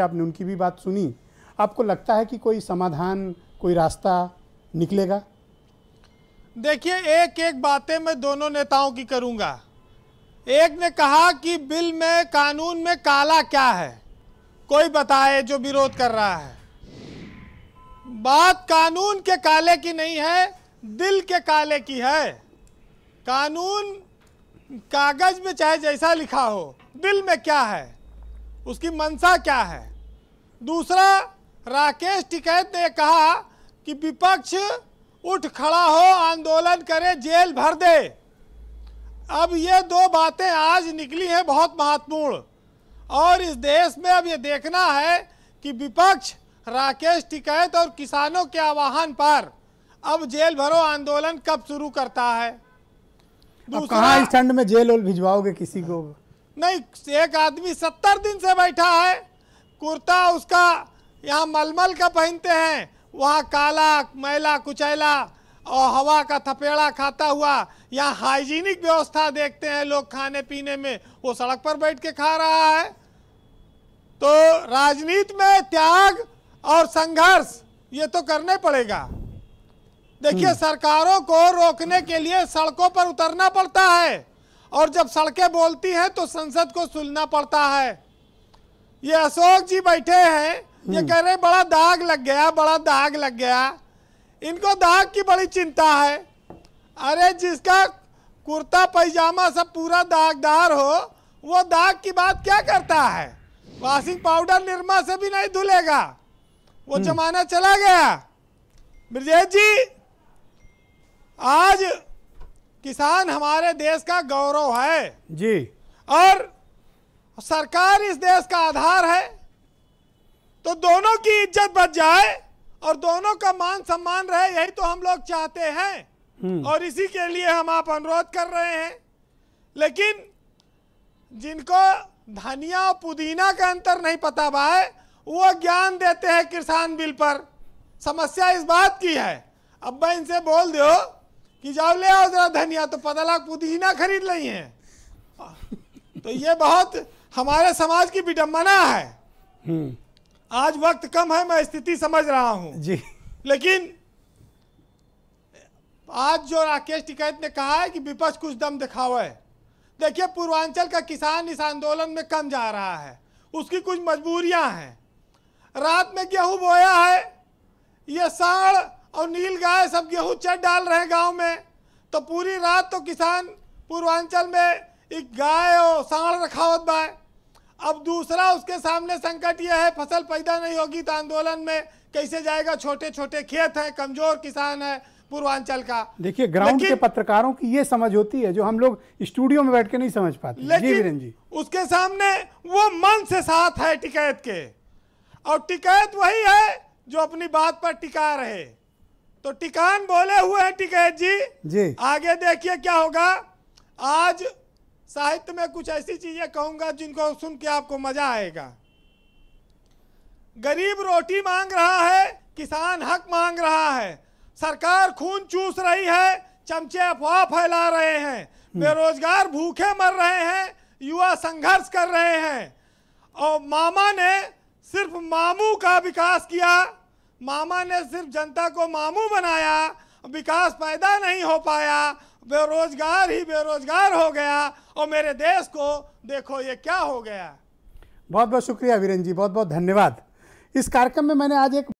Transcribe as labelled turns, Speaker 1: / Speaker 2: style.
Speaker 1: आपने उनकी भी बात सुनी आपको लगता है कि कोई समाधान कोई रास्ता निकलेगा देखिए एक एक बातें मैं दोनों नेताओं की करूंगा एक ने कहा कि बिल में कानून में काला क्या है कोई बताए जो विरोध कर रहा है बात कानून के काले की नहीं है दिल के काले की है कानून कागज में चाहे जैसा लिखा हो दिल में क्या है उसकी मंशा क्या है दूसरा राकेश टिकैत ने कहा कि विपक्ष उठ खड़ा हो आंदोलन करे जेल भर दे अब ये दो बातें आज निकली हैं बहुत महत्वपूर्ण और इस देश में अब ये देखना है कि विपक्ष राकेश टिकैत और किसानों के आह्वान पर अब जेल भरो आंदोलन कब शुरू करता है इस ठंड में जेल और भिजवाओगे किसी को नहीं एक आदमी सत्तर दिन से बैठा है कुर्ता उसका यहाँ मलमल का पहनते हैं वहाँ काला मैला कुचैला और हवा का थपेड़ा खाता हुआ यहाँ हाइजीनिक व्यवस्था देखते हैं लोग खाने पीने में वो सड़क पर बैठ के खा रहा है तो राजनीति में त्याग और संघर्ष ये तो करने पड़ेगा देखिए हम्म। सरकारों को रोकने के लिए सड़कों पर उतरना पड़ता है और जब सड़कें बोलती हैं तो संसद को सुनना पड़ता है ये अशोक जी बैठे हैं ये हम्म। कह रहे बड़ा दाग लग गया बड़ा दाग लग गया इनको दाग की बड़ी चिंता है अरे जिसका कुर्ता पैजामा सब पूरा दागदार हो वो दाग की बात क्या करता है वॉशिंग पाउडर निर्मा से भी नहीं धुलेगा वो हम्म। जमाना चला गया ब्रजेश जी आज किसान हमारे देश का गौरव है जी और सरकार इस देश का आधार है तो दोनों की इज्जत बच जाए और दोनों का मान सम्मान रहे यही तो हम लोग चाहते हैं हम्म। और इसी के लिए हम आप अनुरोध कर रहे हैं लेकिन जिनको धनिया और पुदीना का अंतर नहीं पता भाई वो ज्ञान देते हैं किसान बिल पर समस्या इस बात की है अब मैं इनसे बोल दो कि जाओ ले आओ जरा धनिया तो पता लाख पूती ना खरीद ली है तो ये बहुत हमारे समाज की विडम्बना है हम्म। आज वक्त कम है मैं स्थिति समझ रहा हूँ जी लेकिन आज जो राकेश टिकैत ने कहा है कि विपक्ष कुछ दम दिखाओ है देखिए पूर्वांचल का किसान इस आंदोलन में कम जा रहा है उसकी कुछ मजबूरियां हैं रात में गेहूं बोया है ये साढ़ और नील गाय सब गेहूँ चट डाल रहे हैं गाँव में तो पूरी रात तो किसान पूर्वांचल में एक गाय और साढ़ रखावत बाय अब दूसरा उसके सामने संकट यह है फसल पैदा नहीं होगी तो आंदोलन में कैसे जाएगा छोटे छोटे खेत हैं कमजोर किसान है पूर्वांचल का देखिए ग्राउंड के पत्रकारों की ये समझ होती है जो हम लोग स्टूडियो में बैठ के नहीं समझ पाते लेकिन जी उसके सामने वो मन से साथ है टिकैत के और टिकैत वही है जो अपनी बात पर टिका रहे तो टिकान बोले हुए हैं टिकैत जी जी आगे देखिए क्या होगा आज साहित्य में कुछ ऐसी चीजें कहूंगा जिनको सुन के आपको मजा आएगा गरीब रोटी मांग रहा है किसान हक मांग रहा है सरकार खून चूस रही है चमचे अफवाह फैला रहे हैं हम्म। बेरोजगार भूखे मर रहे हैं युवा संघर्ष कर रहे हैं और मामा ने सिर्फ मामू का विकास किया मामा ने सिर्फ जनता को मामू बनाया विकास पैदा नहीं हो पाया बेरोजगार ही बेरोजगार हो गया और मेरे देश को देखो ये क्या हो गया बहुत बहुत शुक्रिया वीरेन जी बहुत बहुत धन्यवाद इस कार्यक्रम में मैंने आज एक